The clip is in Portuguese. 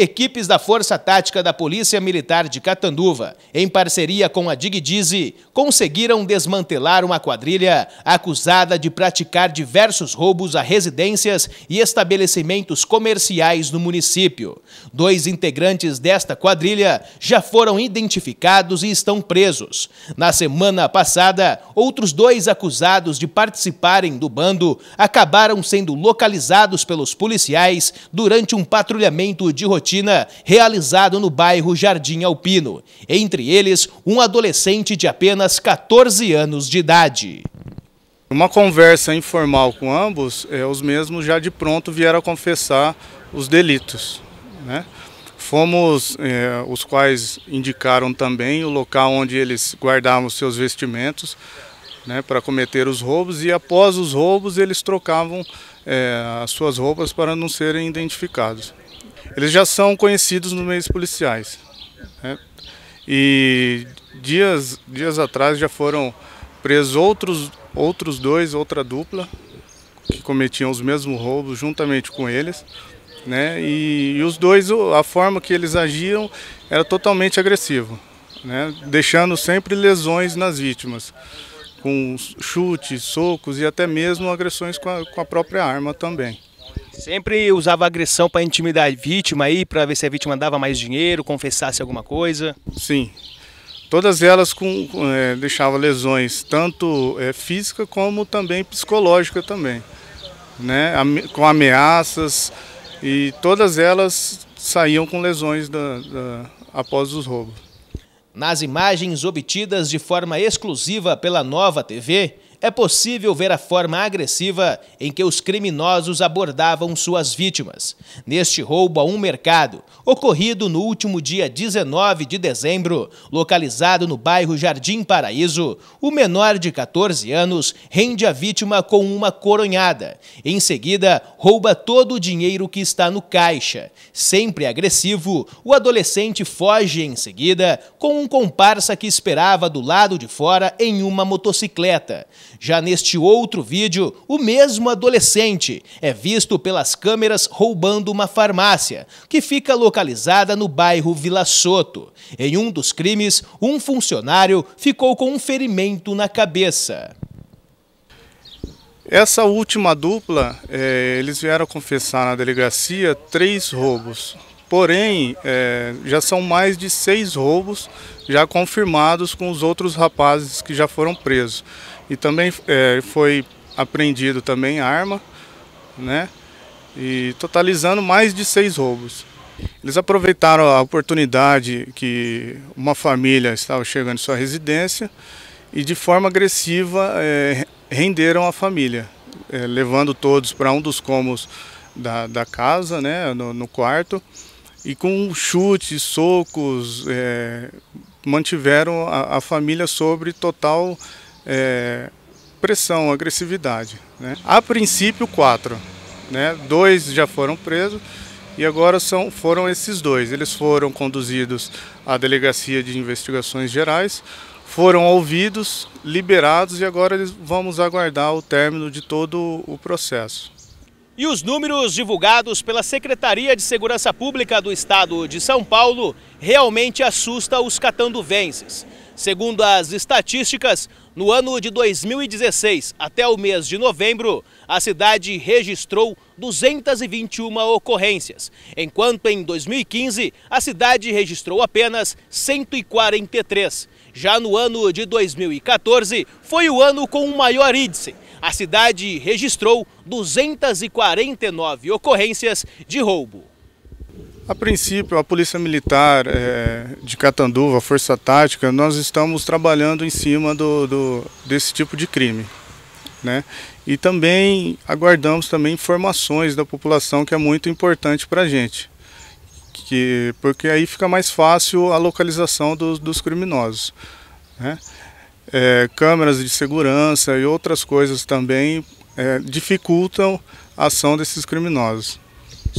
Equipes da Força Tática da Polícia Militar de Catanduva, em parceria com a Digdize, conseguiram desmantelar uma quadrilha acusada de praticar diversos roubos a residências e estabelecimentos comerciais no município. Dois integrantes desta quadrilha já foram identificados e estão presos. Na semana passada, outros dois acusados de participarem do bando acabaram sendo localizados pelos policiais durante um patrulhamento de rotina rotina realizado no bairro Jardim Alpino. Entre eles, um adolescente de apenas 14 anos de idade. Uma conversa informal com ambos, eh, os mesmos já de pronto vieram confessar os delitos. Né? Fomos, eh, os quais indicaram também o local onde eles guardavam seus vestimentos, né, para cometer os roubos e após os roubos eles trocavam é, as suas roupas para não serem identificados. Eles já são conhecidos nos meios policiais. Né? E dias, dias atrás já foram presos outros, outros dois, outra dupla, que cometiam os mesmos roubos juntamente com eles. Né? E, e os dois, a forma que eles agiam era totalmente agressivo, né? deixando sempre lesões nas vítimas, com chutes, socos e até mesmo agressões com a, com a própria arma também. Sempre usava agressão para intimidar a vítima aí, para ver se a vítima dava mais dinheiro, confessasse alguma coisa? Sim. Todas elas com, com é, deixavam lesões, tanto é, física como também psicológica também. Né? com ameaças e todas elas saíam com lesões da, da, após os roubos. Nas imagens obtidas de forma exclusiva pela Nova TV, é possível ver a forma agressiva em que os criminosos abordavam suas vítimas. Neste roubo a um mercado, ocorrido no último dia 19 de dezembro, localizado no bairro Jardim Paraíso, o menor de 14 anos rende a vítima com uma coronhada. Em seguida, rouba todo o dinheiro que está no caixa. Sempre agressivo, o adolescente foge em seguida com um comparsa que esperava do lado de fora em uma motocicleta. Já neste outro vídeo, o mesmo adolescente é visto pelas câmeras roubando uma farmácia, que fica localizada no bairro Vila Soto. Em um dos crimes, um funcionário ficou com um ferimento na cabeça. Essa última dupla, é, eles vieram confessar na delegacia três roubos. Porém, é, já são mais de seis roubos já confirmados com os outros rapazes que já foram presos. E também é, foi apreendido também arma, né? E totalizando mais de seis roubos. Eles aproveitaram a oportunidade que uma família estava chegando em sua residência e de forma agressiva é, renderam a família, é, levando todos para um dos cômodos da, da casa, né, no, no quarto e com chutes, socos, é, mantiveram a, a, família sobre total é, pressão, agressividade. Né? A princípio, quatro. Né? Dois já foram presos e agora são, foram esses dois. Eles foram conduzidos à Delegacia de Investigações Gerais, foram ouvidos, liberados e agora vamos aguardar o término de todo o processo. E os números divulgados pela Secretaria de Segurança Pública do Estado de São Paulo realmente assusta os catanduvenses. Segundo as estatísticas, no ano de 2016 até o mês de novembro, a cidade registrou 221 ocorrências, enquanto em 2015 a cidade registrou apenas 143. Já no ano de 2014 foi o ano com o maior índice, a cidade registrou 249 ocorrências de roubo. A princípio, a Polícia Militar é, de Catanduva, a Força Tática, nós estamos trabalhando em cima do, do, desse tipo de crime. Né? E também aguardamos também informações da população, que é muito importante para a gente. Que, porque aí fica mais fácil a localização dos, dos criminosos. Né? é, câmeras de segurança e outras coisas também é, dificultam a ação desses criminosos.